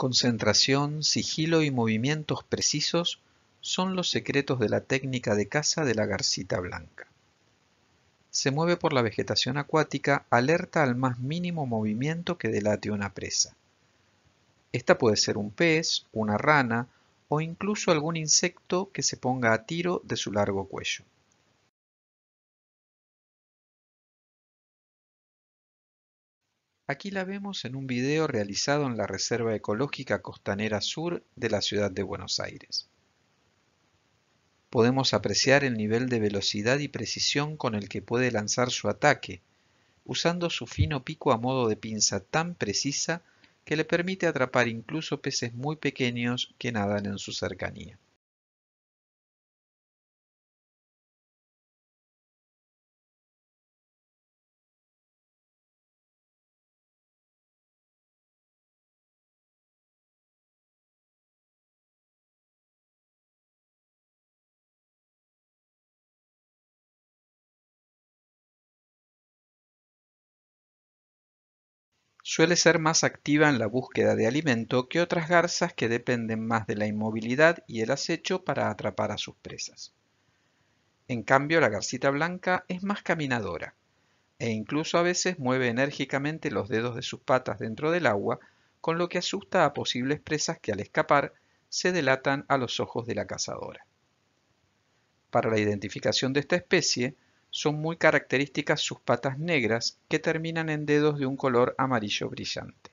Concentración, sigilo y movimientos precisos son los secretos de la técnica de caza de la garcita blanca. Se mueve por la vegetación acuática, alerta al más mínimo movimiento que delate una presa. Esta puede ser un pez, una rana o incluso algún insecto que se ponga a tiro de su largo cuello. Aquí la vemos en un video realizado en la Reserva Ecológica Costanera Sur de la ciudad de Buenos Aires. Podemos apreciar el nivel de velocidad y precisión con el que puede lanzar su ataque, usando su fino pico a modo de pinza tan precisa que le permite atrapar incluso peces muy pequeños que nadan en su cercanía. Suele ser más activa en la búsqueda de alimento que otras garzas que dependen más de la inmovilidad y el acecho para atrapar a sus presas. En cambio, la garcita blanca es más caminadora e incluso a veces mueve enérgicamente los dedos de sus patas dentro del agua, con lo que asusta a posibles presas que al escapar se delatan a los ojos de la cazadora. Para la identificación de esta especie, son muy características sus patas negras que terminan en dedos de un color amarillo brillante.